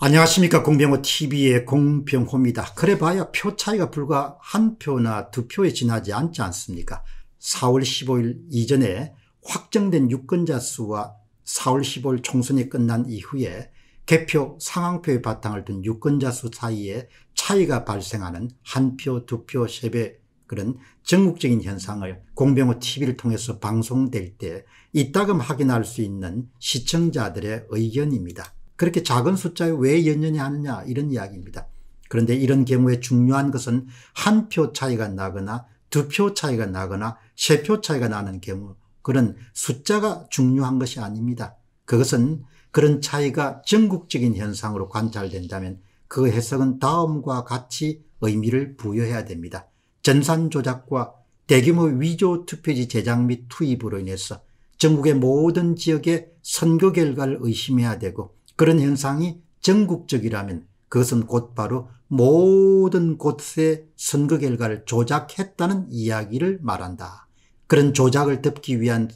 안녕하십니까 공병호TV의 공병호입니다. 그래봐야 표 차이가 불과 한 표나 두 표에 지나지 않지 않습니까 4월 15일 이전에 확정된 유권자 수와 4월 15일 총선이 끝난 이후에 개표 상황표의 바탕을 둔 유권자 수 사이에 차이가 발생하는 한 표, 두 표, 세배 그런 전국적인 현상을 공병호 TV를 통해서 방송될 때 이따금 확인할 수 있는 시청자들의 의견입니다. 그렇게 작은 숫자에 왜 연연히 하느냐 이런 이야기입니다. 그런데 이런 경우에 중요한 것은 한 표 차이가 나거나 두 표 차이가 나거나 세 표 차이가 나는 경우 그런 숫자가 중요한 것이 아닙니다. 그것은 그런 차이가 전국적인 현상으로 관찰된다면 그 해석은 다음과 같이 의미를 부여해야 됩니다. 전산 조작과 대규모 위조 투표지 제작 및 투입으로 인해서 전국의 모든 지역의 선거 결과를 의심해야 되고 그런 현상이 전국적이라면 그것은 곧바로 모든 곳의 선거 결과를 조작했다는 이야기를 말한다. 그런 조작을 덮기 위한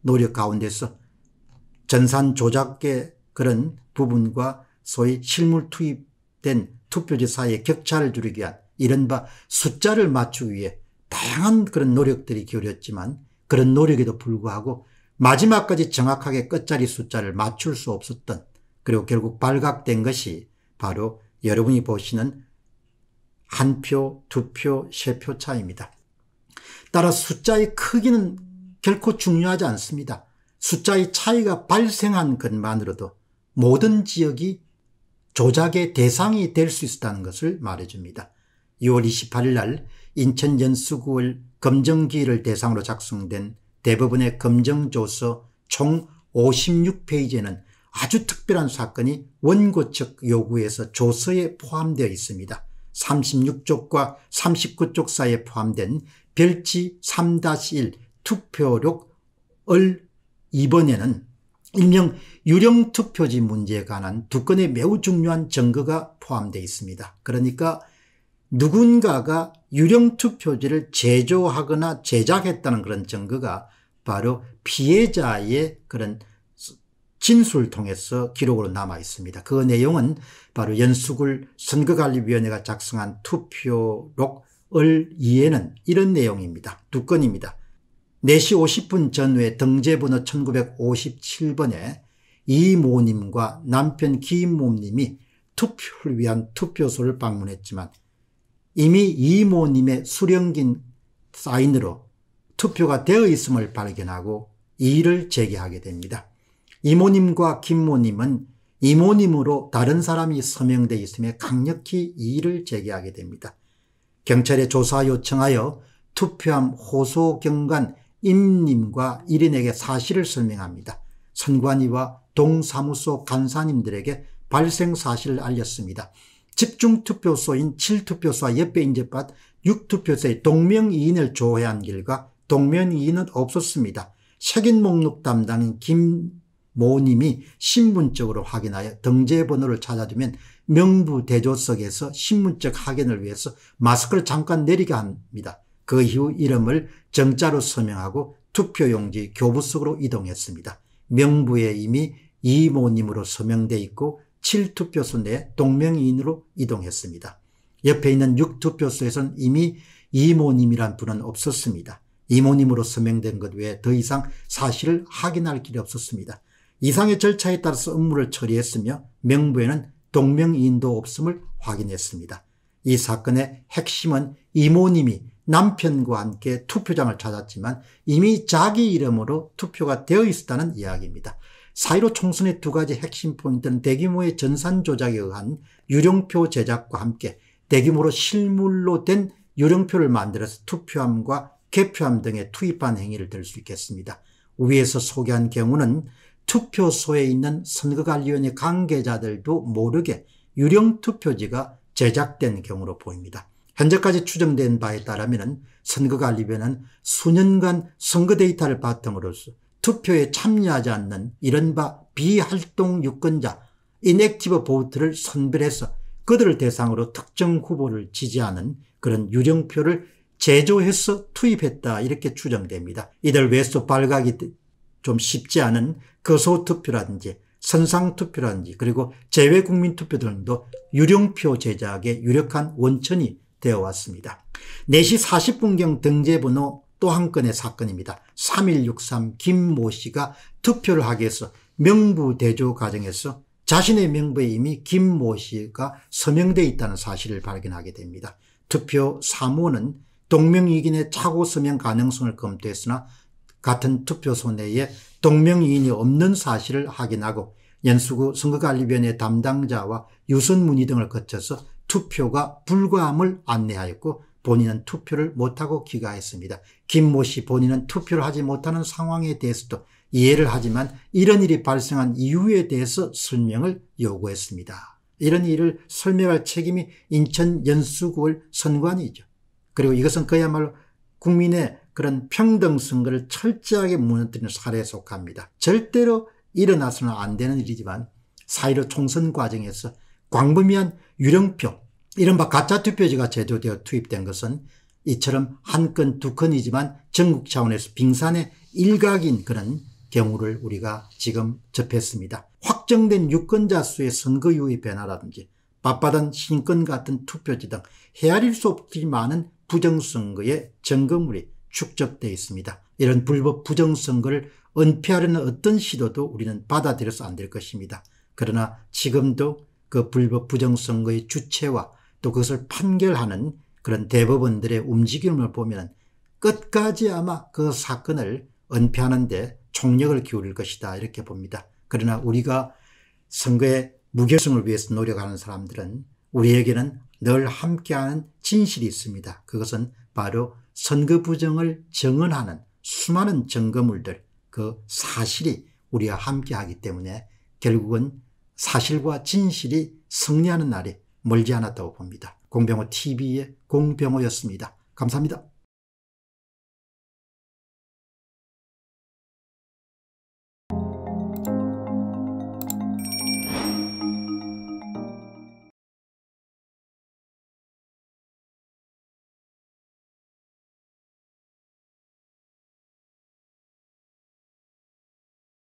노력 가운데서 전산 조작의 그런 부분과 소위 실물 투입된 투표지 사이의 격차를 줄이기 위한 이른바 숫자를 맞추기 위해 다양한 그런 노력들이 기울였지만 그런 노력에도 불구하고 마지막까지 정확하게 끝자리 숫자를 맞출 수 없었던 그리고 결국 발각된 것이 바로 여러분이 보시는 한 표, 두 표, 세 표 차입니다. 따라 숫자의 크기는 결코 중요하지 않습니다. 숫자의 차이가 발생한 것만으로도 모든 지역이 조작의 대상이 될 수 있다는 것을 말해줍니다. 6월 28일 날 인천 연수구을 검정기를 대상으로 작성된 대법원의 검정조서 총 56페이지에는 아주 특별한 사건이 원고 측 요구에서 조서에 포함되어 있습니다. 36쪽과 39쪽 사이에 포함된 별지 3-1 투표록 을이번에는 일명 유령 투표지 문제에 관한 두 건의 매우 중요한 증거가 포함되어 있습니다. 그러니까 누군가가 유령 투표지를 제조하거나 제작했다는 그런 증거가 바로 피해자의 그런 진술을 통해서 기록으로 남아 있습니다. 그 내용은 바로 연수굴 선거관리위원회가 작성한 투표록을 이해는 이런 내용입니다. 두 건입니다. 4시 50분 전후에 등재번호 1957번에 이모님과 남편 김모님이 투표를 위한 투표소를 방문했지만 이미 이모님의 수령긴 사인으로 투표가 되어 있음을 발견하고 이의를 제기하게 됩니다. 이모님과 김모님은 이모님으로 다른 사람이 서명돼 있음에 강력히 이의를 제기하게 됩니다. 경찰에 조사 요청하여 투표함 호소 경관 임님과 1인에게 사실을 설명합니다. 선관위와 동사무소 간사님들에게 발생 사실을 알렸습니다. 집중투표소인 7투표소와 옆에 인접한 6투표소의 동명이인을 조회한 결과 동명이인은 없었습니다. 책임 목록 담당인 김 모님이 신분적으로 확인하여 등재번호를 찾아주면 명부대조석에서 신분적 확인을 위해서 마스크를 잠깐 내리게 합니다. 그 이후 이름을 정자로 서명하고 투표용지 교부석으로 이동했습니다. 명부에 이미 이모님으로 서명돼 있고 7투표소 내 동명이인으로 이동했습니다. 옆에 있는 6투표소에선 이미 이모님이란 분은 없었습니다. 이모님으로 서명된 것 외에 더 이상 사실을 확인할 길이 없었습니다. 이상의 절차에 따라서 업무를 처리했으며 명부에는 동명이인도 없음을 확인했습니다. 이 사건의 핵심은 이모님이 남편과 함께 투표장을 찾았지만 이미 자기 이름으로 투표가 되어 있었다는 이야기입니다. 사이로 총선의 두 가지 핵심 포인트는 대규모의 전산 조작에 의한 유령표 제작과 함께 대규모로 실물로 된 유령표를 만들어서 투표함과 개표함 등에 투입한 행위를 들 수 있겠습니다. 위에서 소개한 경우는 투표소에 있는 선거관리위원회 관계자들도 모르게 유령 투표지가 제작된 경우로 보입니다. 현재까지 추정된 바에 따르면 선거관리위원회는 수년간 선거 데이터를 바탕으로 투표에 참여하지 않는 이른바 비활동 유권자 인액티브 보트를 선별해서 그들을 대상으로 특정 후보를 지지하는 그런 유령표를 제조해서 투입했다 이렇게 추정됩니다. 이들 외소 발각이 좀 쉽지 않은 거소 투표라든지 선상 투표라든지 그리고 제외 국민 투표 등도 유령표 제작의 유력한 원천이 되어 왔습니다. 4시 40분경 등재번호 또 한 건의 사건입니다. 3163 김 모 씨가 투표를 하기 위해서 명부 대조 과정에서 자신의 명부에 이미 김 모 씨가 서명돼 있다는 사실을 발견하게 됩니다. 투표 3호는 동명이인의 착오 서명 가능성을 검토했으나 같은 투표소 내에 동명이인이 없는 사실을 확인하고 연수구 선거관리위원회 담당자와 유선문의 등을 거쳐서 투표가 불과함을 안내하였고 본인은 투표를 못하고 귀가했습니다. 김 모 씨 본인은 투표를 하지 못하는 상황에 대해서도 이해를 하지만 이런 일이 발생한 이유에 대해서 설명을 요구했습니다. 이런 일을 설명할 책임이 인천 연수구을 선관위죠 그리고 이것은 그야말로 국민의 그런 평등 선거를 철저하게 무너뜨리는 사례에 속합니다. 절대로 일어나서는 안 되는 일이지만 사이로 총선 과정에서 광범위한 유령표, 이른바 가짜 투표지가 제조되어 투입된 것은 이처럼 한 건, 두 건이지만 전국 차원에서 빙산의 일각인 그런 경우를 우리가 지금 접했습니다. 확정된 유권자 수의 선거 유의 변화라든지 바빠던 신권 같은 투표지 등 헤아릴 수 없지 많은 부정선거의 점검물이 축적되어 있습니다. 이런 불법 부정선거를 은폐하려는 어떤 시도도 우리는 받아들여서 안 될 것입니다. 그러나 지금도 그 불법 부정선거의 주체와 또 그것을 판결하는 그런 대법원들의 움직임을 보면 끝까지 아마 그 사건을 은폐하는데 총력을 기울일 것이다 이렇게 봅니다. 그러나 우리가 선거의 무결성을 위해서 노력하는 사람들은 우리에게는 늘 함께하는 진실이 있습니다. 그것은 바로 선거 부정을 증언하는 수많은 증거물들 그 사실이 우리와 함께하기 때문에 결국은 사실과 진실이 승리하는 날이 멀지 않았다고 봅니다. 공병호 TV의 공병호였습니다. 감사합니다.